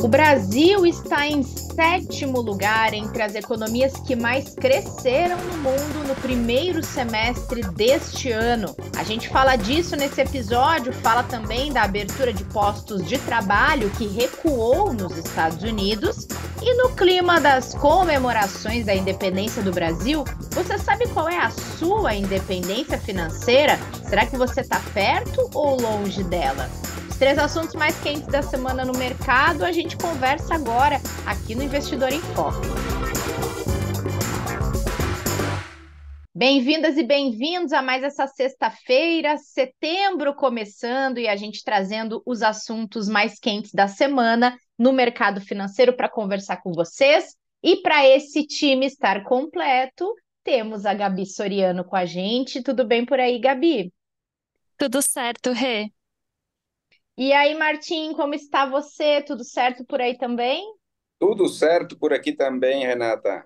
O Brasil está em sétimo lugar entre as economias que mais cresceram no mundo no primeiro semestre deste ano. A gente fala disso nesse episódio, fala também da abertura de postos de trabalho que recuou nos Estados Unidos. E no clima das comemorações da independência do Brasil, você sabe qual é a sua independência financeira? Será que você está perto ou longe dela? Três assuntos mais quentes da semana no mercado, a gente conversa agora aqui no Investidor em Foco. Bem-vindas e bem-vindos a mais essa sexta-feira, setembro começando e a gente trazendo os assuntos mais quentes da semana no mercado financeiro para conversar com vocês. E para esse time estar completo, temos a Gabi Soriano com a gente. Tudo bem por aí, Gabi? Tudo certo, Rê. E aí, Martim, como está você? Tudo certo por aí também? Tudo certo por aqui também, Renata.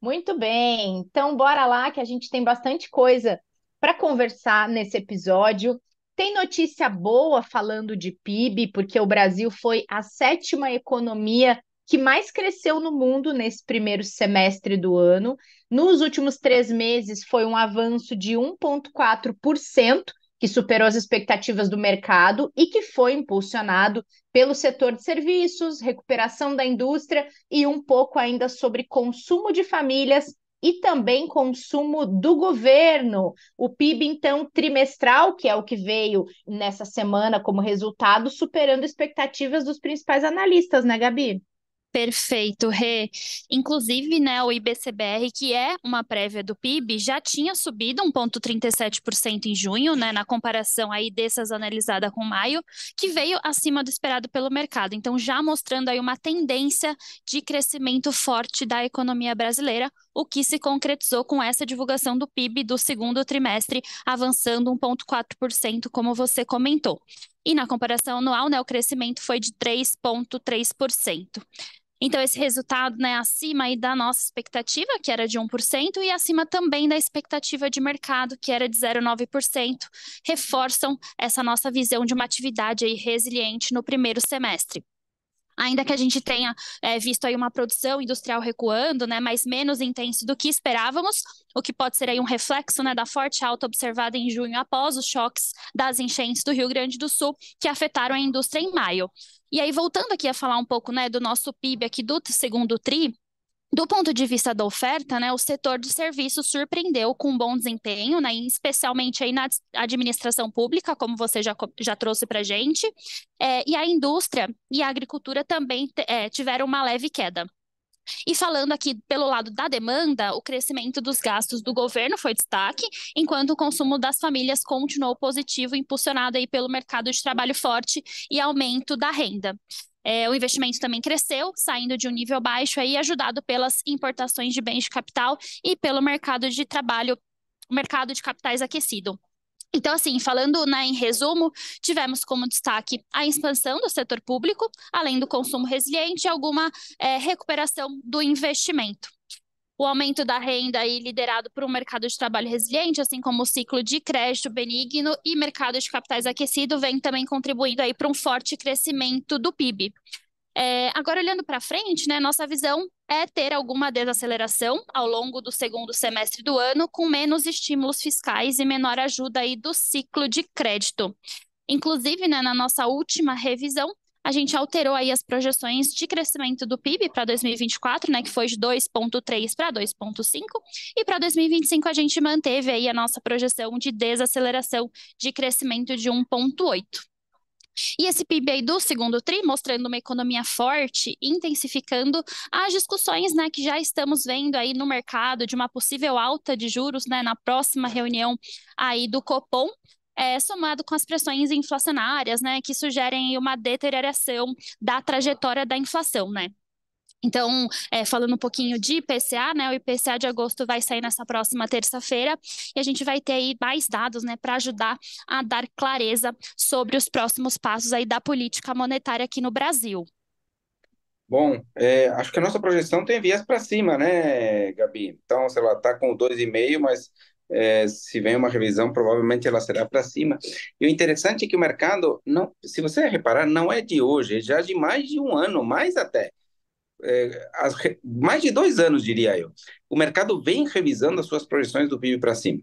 Muito bem. Então, bora lá que a gente tem bastante coisa para conversar nesse episódio. Tem notícia boa falando de PIB, porque o Brasil foi a sétima economia que mais cresceu no mundo nesse primeiro semestre do ano. Nos últimos três meses, foi um avanço de 1,4% que superou as expectativas do mercado e que foi impulsionado pelo setor de serviços, recuperação da indústria e um pouco ainda sobre consumo de famílias e também consumo do governo. O PIB, então, trimestral, que é o que veio nessa semana como resultado, superando expectativas dos principais analistas, né, Gabi? Perfeito, Rê. Inclusive, né, o IBCBR, que é uma prévia do PIB, já tinha subido 1,37% em junho, né, na comparação aí dessazonalizada com maio, que veio acima do esperado pelo mercado. Então, já mostrando aí uma tendência de crescimento forte da economia brasileira, o que se concretizou com essa divulgação do PIB do segundo trimestre, avançando 1,4%, como você comentou. E na comparação anual, né, o crescimento foi de 3,3%. Então, esse resultado né, acima aí da nossa expectativa, que era de 1%, e acima também da expectativa de mercado, que era de 0,9%, reforçam essa nossa visão de uma atividade aí resiliente no primeiro semestre ainda que a gente tenha é, visto aí uma produção industrial recuando, né, mas menos intenso do que esperávamos, o que pode ser aí um reflexo né, da forte alta observada em junho após os choques das enchentes do Rio Grande do Sul que afetaram a indústria em maio. E aí, voltando aqui a falar um pouco né, do nosso PIB aqui do segundo TRI, do ponto de vista da oferta, né, o setor de serviços surpreendeu com bom desempenho, né, especialmente aí na administração pública, como você já, já trouxe para a gente, é, e a indústria e a agricultura também é, tiveram uma leve queda. E falando aqui pelo lado da demanda, o crescimento dos gastos do governo foi destaque, enquanto o consumo das famílias continuou positivo, impulsionado aí pelo mercado de trabalho forte e aumento da renda. É, o investimento também cresceu, saindo de um nível baixo aí, ajudado pelas importações de bens de capital e pelo mercado de trabalho, mercado de capitais aquecido. Então, assim, falando né, em resumo, tivemos como destaque a expansão do setor público, além do consumo resiliente e alguma é, recuperação do investimento o aumento da renda aí liderado por um mercado de trabalho resiliente, assim como o ciclo de crédito benigno e mercado de capitais aquecido, vem também contribuindo aí para um forte crescimento do PIB. É, agora, olhando para frente, né, nossa visão é ter alguma desaceleração ao longo do segundo semestre do ano, com menos estímulos fiscais e menor ajuda aí do ciclo de crédito. Inclusive, né, na nossa última revisão, a gente alterou aí as projeções de crescimento do PIB para 2024, né, que foi de 2.3 para 2.5, e para 2025 a gente manteve aí a nossa projeção de desaceleração de crescimento de 1.8. E esse PIB aí do segundo TRI mostrando uma economia forte, intensificando as discussões né, que já estamos vendo aí no mercado de uma possível alta de juros né, na próxima reunião aí do Copom é, somado com as pressões inflacionárias, né, que sugerem uma deterioração da trajetória da inflação, né. Então, é, falando um pouquinho de IPCA, né, o IPCA de agosto vai sair nessa próxima terça-feira e a gente vai ter aí mais dados né, para ajudar a dar clareza sobre os próximos passos aí da política monetária aqui no Brasil. Bom, é, acho que a nossa projeção tem vias para cima, né, Gabi? Então, sei lá, está com 2,5, mas é, eh, se vem uma revisão, provavelmente ela será para cima. E o interessante é que o mercado, não, se você reparar, não é de hoje, é já de mais de um ano, mais até. É, as, eh, mais de dois anos, diria eu. O mercado vem revisando as suas projeções do PIB para cima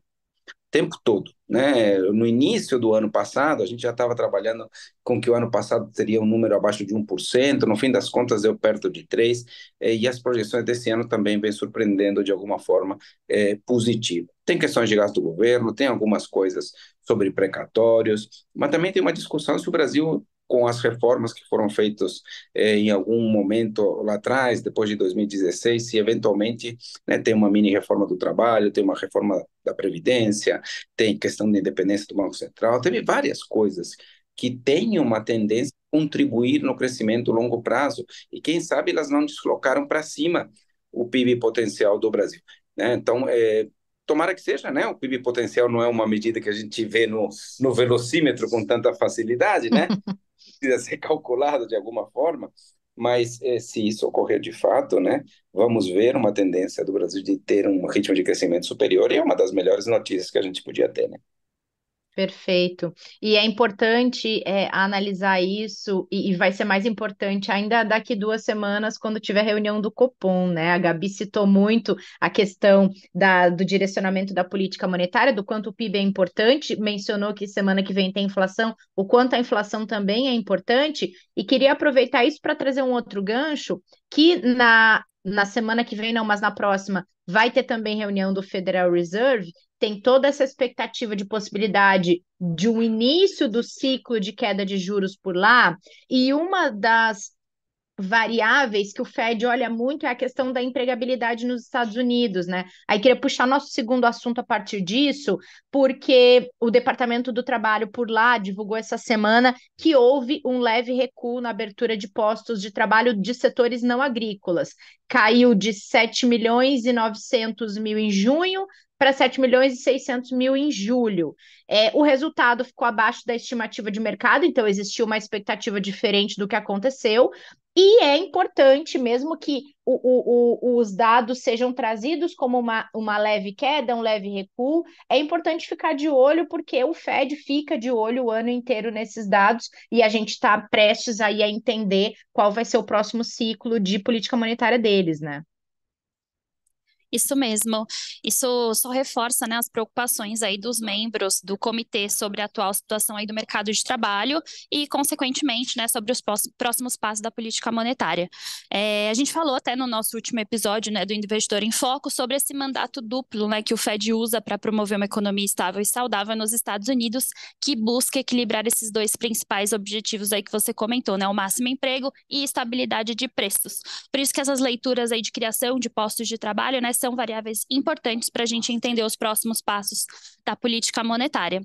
tempo todo. Né? No início do ano passado, a gente já estava trabalhando com que o ano passado teria um número abaixo de 1%, no fim das contas deu perto de 3%, eh, e as projeções desse ano também vêm surpreendendo de alguma forma eh, positiva. Tem questões de gasto do governo, tem algumas coisas sobre precatórios, mas também tem uma discussão se o Brasil com as reformas que foram feitas eh, em algum momento lá atrás, depois de 2016, se eventualmente né, tem uma mini reforma do trabalho, tem uma reforma da Previdência, tem questão de independência do Banco Central, teve várias coisas que têm uma tendência a contribuir no crescimento a longo prazo, e quem sabe elas não deslocaram para cima o PIB potencial do Brasil. Né? Então, é, tomara que seja, né? O PIB potencial não é uma medida que a gente vê no, no velocímetro com tanta facilidade, né? precisa ser calculado de alguma forma, mas eh, se isso ocorrer de fato, né, vamos ver uma tendência do Brasil de ter um ritmo de crescimento superior e é uma das melhores notícias que a gente podia ter, né? Perfeito. E é importante é, analisar isso, e, e, vai ser mais importante ainda daqui duas semanas, quando tiver reunião do Copom, né? A Gabi citou muito a questão da, do direcionamento da política monetária, do quanto o PIB é importante, mencionou que semana que vem tem inflação, o quanto a inflação também é importante, e queria aproveitar isso para trazer um outro gancho, que na na semana que vem, não, mas na próxima, vai ter também reunião do Federal Reserve, tem toda essa expectativa de possibilidade de um início do ciclo de queda de juros por lá, e uma das variáveis que o Fed olha muito é a questão da empregabilidade nos Estados Unidos, né? Aí queria puxar nosso segundo assunto a partir disso, porque o Departamento do Trabalho por lá divulgou essa semana que houve um leve recuo na abertura de postos de trabalho de setores não agrícolas. Caiu de 7 milhões e 900 mil em junho para 7 milhões e 600 mil em julho. É, o resultado ficou abaixo da estimativa de mercado, então existiu uma expectativa diferente do que aconteceu, e é importante, mesmo que o, o, o, os dados sejam trazidos como uma, uma leve queda, um leve recuo, é importante ficar de olho, porque o Fed fica de olho o ano inteiro nesses dados e a gente está prestes aí a entender qual vai ser o próximo ciclo de política monetária deles, né? Isso mesmo. Isso só reforça né, as preocupações aí dos membros do comitê sobre a atual situação aí do mercado de trabalho e, consequentemente, né, sobre os próximos passos da política monetária. É, a gente falou até no nosso último episódio né, do Investidor em Foco sobre esse mandato duplo né, que o Fed usa para promover uma economia estável e saudável nos Estados Unidos, que busca equilibrar esses dois principais objetivos aí que você comentou, né, o máximo emprego e estabilidade de preços. Por isso que essas leituras aí de criação de postos de trabalho né, são variáveis importantes para a gente entender os próximos passos da política monetária.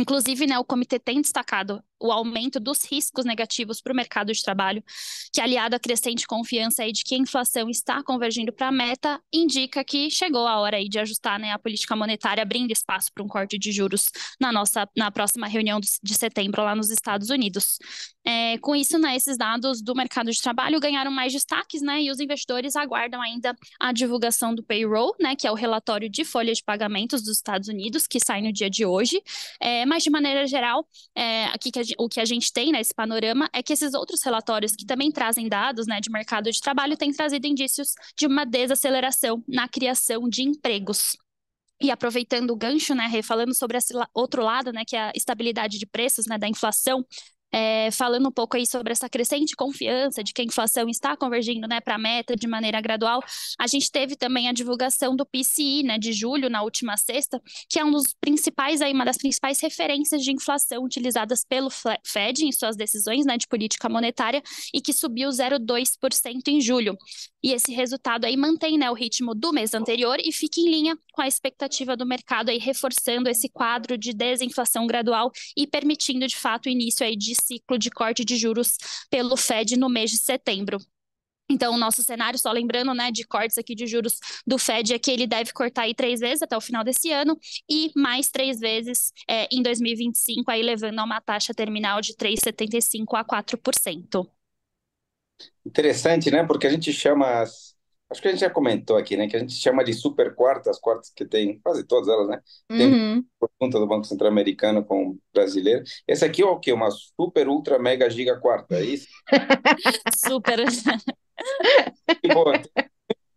Inclusive, né, o comitê tem destacado o aumento dos riscos negativos para o mercado de trabalho, que aliado à crescente confiança aí de que a inflação está convergindo para a meta, indica que chegou a hora aí de ajustar né, a política monetária, abrindo espaço para um corte de juros na nossa na próxima reunião de setembro lá nos Estados Unidos. É, com isso, né, esses dados do mercado de trabalho ganharam mais destaques, né, e os investidores aguardam ainda a divulgação do payroll, né, que é o relatório de folha de pagamentos dos Estados Unidos, que sai no dia de hoje. É, mas de maneira geral, é, aqui que a, o que a gente tem nesse né, panorama é que esses outros relatórios que também trazem dados né, de mercado de trabalho têm trazido indícios de uma desaceleração na criação de empregos. E aproveitando o gancho, né, Rê, falando sobre esse outro lado, né, que é a estabilidade de preços, né, da inflação, é, falando um pouco aí sobre essa crescente confiança de que a inflação está convergindo né, para a meta de maneira gradual, a gente teve também a divulgação do PCI né, de julho, na última sexta, que é um dos principais, aí, uma das principais referências de inflação utilizadas pelo Fed em suas decisões né, de política monetária e que subiu 0,2% em julho. E esse resultado aí mantém né, o ritmo do mês anterior e fica em linha com a expectativa do mercado, aí, reforçando esse quadro de desinflação gradual e permitindo, de fato, o início aí de ciclo de corte de juros pelo Fed no mês de setembro. Então, o nosso cenário, só lembrando, né, de cortes aqui de juros do Fed, é que ele deve cortar aí três vezes até o final desse ano e mais três vezes é, em 2025, aí levando a uma taxa terminal de 3,75% a 4%. Interessante, né? Porque a gente chama as... Acho que a gente já comentou aqui, né? Que a gente chama de super quartas, quartas que tem quase todas elas, né? Tem uhum. conta do Banco Central Americano com brasileiro. Essa aqui é o quê? Uma super, ultra, mega, giga quarta, é isso? super. Bom,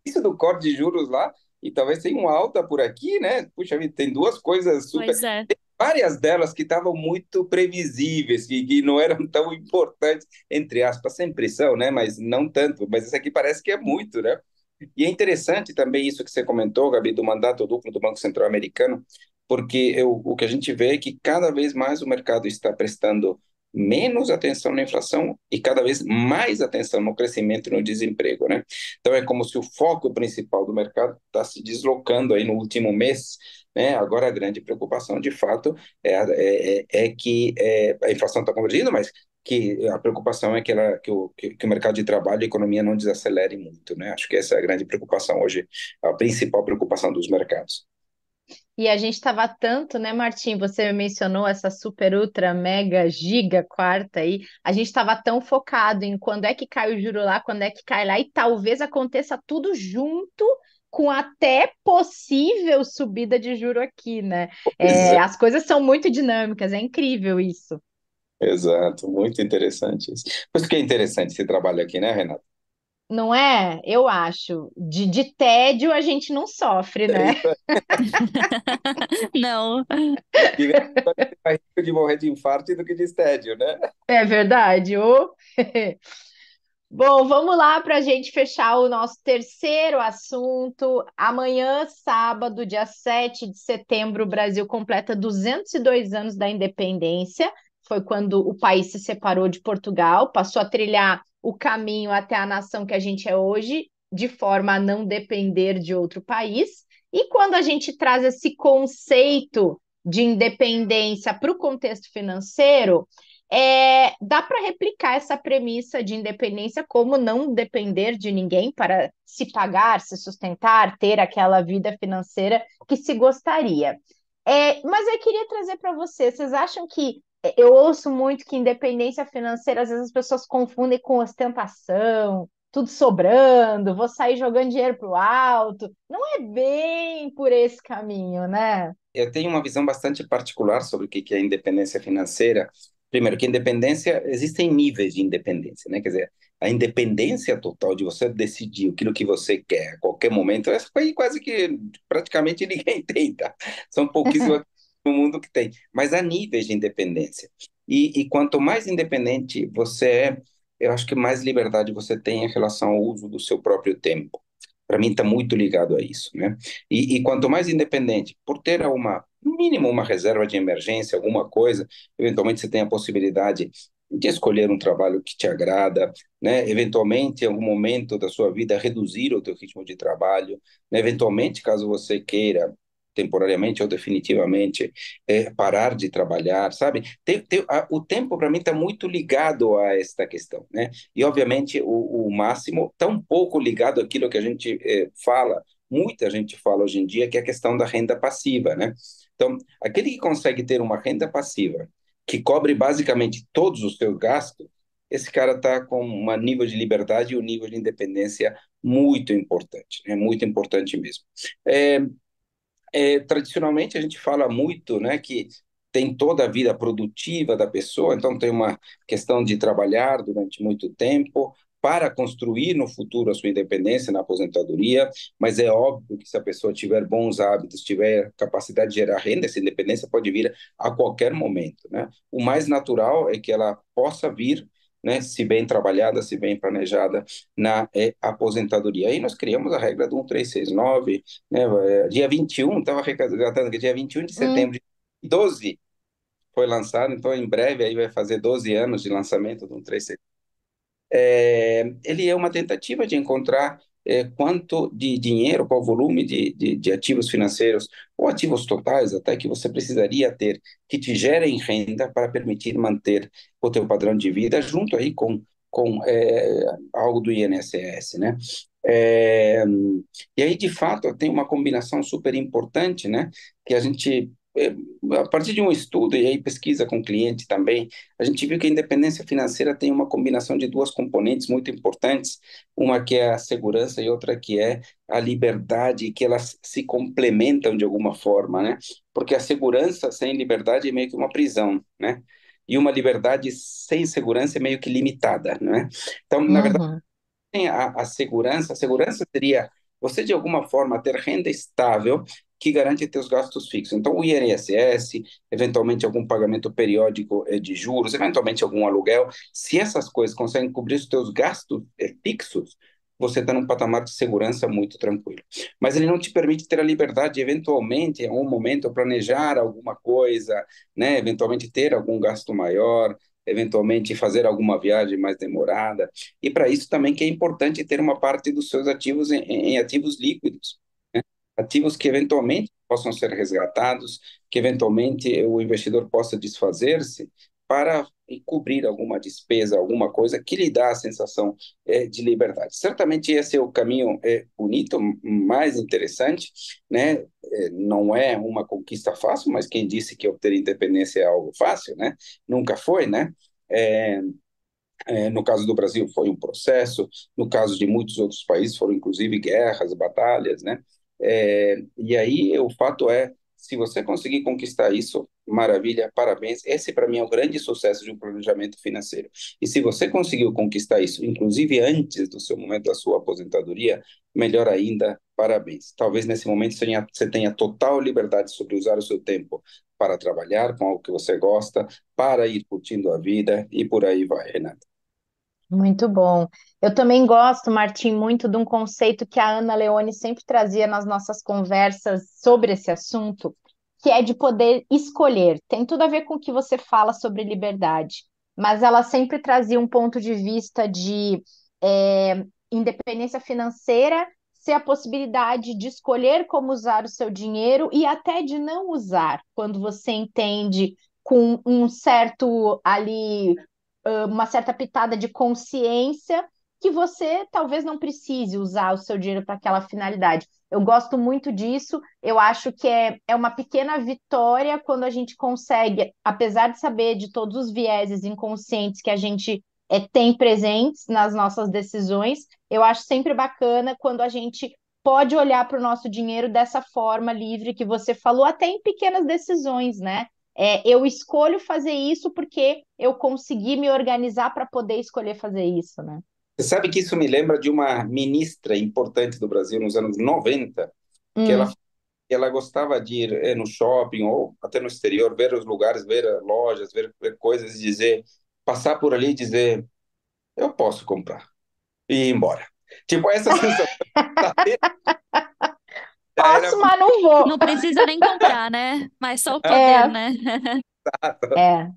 isso do corte de juros lá e talvez tenha um alta por aqui, né? Puxa vida, tem duas coisas super. Pois é. Tem várias delas que estavam muito previsíveis e que não eram tão importantes, entre aspas, sem pressão, né? Mas não tanto. Mas isso aqui parece que é muito, né? E é interessante também isso que você comentou, Gabi, do mandato duplo do Banco Central Americano, porque eu, o que a gente vê é que cada vez mais o mercado está prestando menos atenção na inflação e cada vez mais atenção no crescimento e no desemprego, né? Então é como se o foco principal do mercado está se deslocando aí no último mês, né? Agora a grande preocupação de fato é, é, é, é que é, a inflação está convergindo, mas que a preocupação é que, ela, que, o, que, o mercado de trabalho e a economia não desacelere muito, né? Acho que essa é a grande preocupação hoje, a principal preocupação dos mercados. E a gente estava tanto, né, Martim? Você mencionou essa super, ultra, mega, giga quarta aí. A gente estava tão focado em quando é que cai o juro lá, quando é que cai lá, e talvez aconteça tudo junto com até possível subida de juro aqui, né? É, as coisas são muito dinâmicas, é incrível isso. Exato, muito interessante isso. Por isso que é interessante esse trabalho aqui, né, Renato? não é? Eu acho. De, de tédio a gente não sofre, é né? não. Mais risco de morrer de infarto do que de tédio, né? É verdade. Bom, vamos lá para a gente fechar o nosso terceiro assunto. Amanhã, sábado, dia 7 de setembro, o Brasil completa 202 anos da independência. Foi quando o país se separou de Portugal, passou a trilhar o caminho até a nação que a gente é hoje, de forma a não depender de outro país. E quando a gente traz esse conceito de independência para o contexto financeiro, é, dá para replicar essa premissa de independência como não depender de ninguém para se pagar, se sustentar, ter aquela vida financeira que se gostaria. É, mas eu queria trazer para vocês, vocês acham que é, eu ouço muito que independência financeira, às vezes as pessoas confundem com ostentação, tudo sobrando, vou sair jogando dinheiro pro alto. Não é bem por esse caminho, né? Eu tenho uma visão bastante particular sobre o que é independência financeira. Primeiro, que independência, existem níveis de independência, né? Quer dizer, a independência total de você decidir aquilo que você quer a qualquer momento, essa coisa quase que praticamente ninguém tenta. São pouquíssimas no mundo que tem, mas há níveis de independência. E, e, quanto mais independente você é, eu acho que mais liberdade você tem em relação ao uso do seu próprio tempo. Para mim está muito ligado a isso, né? E, e, quanto mais independente, por ter uma no mínimo uma reserva de emergência, alguma coisa, eventualmente você tem a possibilidade de escolher um trabalho que te agrada, né? Eventualmente, em algum momento da sua vida, reduzir o teu ritmo de trabalho, né? eventualmente, caso você queira temporariamente ou definitivamente, é, parar de trabalhar, sabe? Tem, tem, a, o tempo, para mim, está muito ligado a esta questão, né? E, obviamente, o, o máximo está um pouco ligado àquilo que a gente é, fala, muita gente fala hoje em dia, que é a questão da renda passiva, né? Então, aquele que consegue ter uma renda passiva que cobre basicamente todos os seus gastos, esse cara está com um nível de liberdade e um nível de independência muito importante, é né? muito importante mesmo. É, é, tradicionalmente a gente fala muito, né, que tem toda a vida produtiva da pessoa, então tem uma questão de trabalhar durante muito tempo para construir no futuro a sua independência na aposentadoria, mas é óbvio que se a pessoa tiver bons hábitos, tiver capacidade de gerar renda, essa independência pode vir a qualquer momento, né? O mais natural é que ela possa vir né, se bem trabalhada, se bem planejada na é, aposentadoria. Aí nós criamos a regra do 1369, né, é, dia 21, estava resgatando que dia 21 de hum. setembro hum. de 12 foi lançado, então em breve aí vai fazer 12 anos de lançamento do 1369. É, ele é uma tentativa de encontrar é, quanto de dinheiro, qual volume de, de, de, ativos financeiros ou ativos totais até que você precisaria ter que te gerem renda para permitir manter o teu padrão de vida junto aí com, com é, algo do INSS, né? É, e aí, de fato, tem uma combinação super importante, né? Que a gente é, a partir de um estudo e aí pesquisa com cliente também, a gente viu que a independência financeira tem uma combinação de duas componentes muito importantes, uma que é a segurança e outra que é a liberdade, que elas se complementam de alguma forma, né? Porque a segurança sem liberdade é meio que uma prisão, né? E uma liberdade sem segurança é meio que limitada, né? Então, na uhum. verdade, a, a segurança, a segurança seria você de alguma forma ter renda estável que garante teus gastos fixos. Então, o INSS, eventualmente algum pagamento periódico eh, de juros, eventualmente algum aluguel, se essas coisas conseguem cobrir os teus gastos eh, fixos, você está num patamar de segurança muito tranquilo. Mas ele não te permite ter a liberdade, de, eventualmente, em algum momento, planejar alguma coisa, né? eventualmente ter algum gasto maior, eventualmente fazer alguma viagem mais demorada. E para isso também que é importante ter uma parte dos seus ativos em, em ativos líquidos, né? ativos que eventualmente possam ser resgatados, que eventualmente o investidor possa desfazer-se para e cobrir alguma despesa, alguma coisa que lhe dá a sensação é, de liberdade. Certamente esse é o caminho é, bonito, mais interessante, né? É, não é uma conquista fácil, mas quem disse que obter independência é algo fácil, né? Nunca foi, né? É, é no caso do Brasil foi um processo, no caso de muitos outros países foram inclusive guerras, batalhas, né? É, e aí o fato é se você conseguir conquistar isso, maravilha, parabéns. Esse, para mim, é o grande sucesso de um planejamento financeiro. E se você conseguiu conquistar isso, inclusive antes do seu momento da sua aposentadoria, melhor ainda, parabéns. Talvez nesse momento você tenha, você tenha total liberdade sobre usar o seu tempo para trabalhar com algo que você gosta, para ir curtindo a vida e por aí vai, Renata. Muito bom. Eu também gosto, Martim, muito de um conceito que a Ana Leone sempre trazia nas nossas conversas sobre esse assunto, que é de poder escolher. Tem tudo a ver com o que você fala sobre liberdade, mas ela sempre trazia um ponto de vista de é, independência financeira ser a possibilidade de escolher como usar o seu dinheiro e até de não usar, quando você entende com um certo ali uma certa pitada de consciência que você talvez não precise usar o seu dinheiro para aquela finalidade. Eu gosto muito disso, eu acho que é, é uma pequena vitória quando a gente consegue, apesar de saber de todos os vieses inconscientes que a gente é, tem presentes nas nossas decisões, eu acho sempre bacana quando a gente pode olhar para o nosso dinheiro dessa forma livre que você falou, até em pequenas decisões, né? É, eu escolho fazer isso porque eu consegui me organizar para poder escolher fazer isso, né? Você sabe que isso me lembra de uma ministra importante do Brasil nos anos 90, hum. que ela, ela gostava de ir é, no shopping ou até no exterior, ver os lugares, ver lojas, ver, ver coisas e dizer, passar por ali e dizer, eu posso comprar e ir embora. Tipo, essa sensação. Posso, mas não vou. Não precisa nem comprar, né? Mas só o poder, é. né? Exato. É.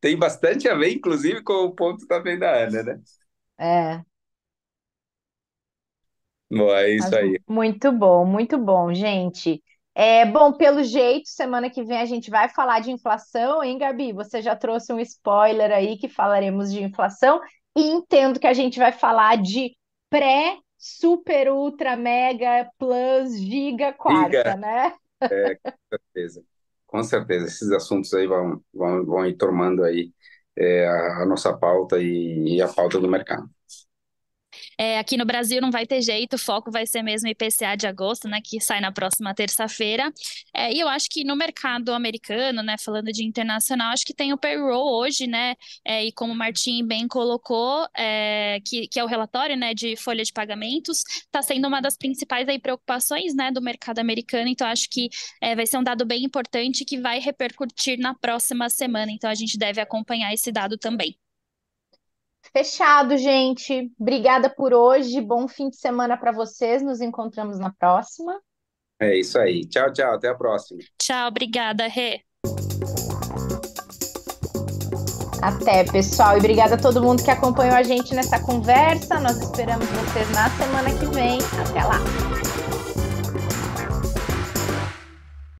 Tem bastante a ver, inclusive, com o ponto também tá da Ana, né? É. Bom, é isso aí. Muito bom, muito bom, gente. É, bom, pelo jeito, semana que vem a gente vai falar de inflação, hein, Gabi? Você já trouxe um spoiler aí que falaremos de inflação e entendo que a gente vai falar de pré super, ultra, mega, plus, giga, quarta, giga. né? É, com certeza. Com certeza, esses assuntos aí vão, vão, vão ir tomando aí é, a, nossa pauta e, e a pauta do mercado. É, aqui no Brasil não vai ter jeito, o foco vai ser mesmo IPCA de agosto, né, que sai na próxima terça-feira. É, e eu acho que no mercado americano, né, falando de internacional, acho que tem o payroll hoje, né, é, e como o Martim bem colocou, é, que, que é o relatório, né, de folha de pagamentos, está sendo uma das principais aí, preocupações, né, do mercado americano. Então acho que é, vai ser um dado bem importante que vai repercutir na próxima semana. Então a gente deve acompanhar esse dado também. Fechado, gente. Obrigada por hoje. Bom fim de semana para vocês. Nos encontramos na próxima. É isso aí. Tchau, tchau. Até a próxima. Tchau, obrigada, Rê. Até, pessoal. E obrigada a todo mundo que acompanhou a gente nessa conversa. Nós esperamos vocês na semana que vem. Até lá.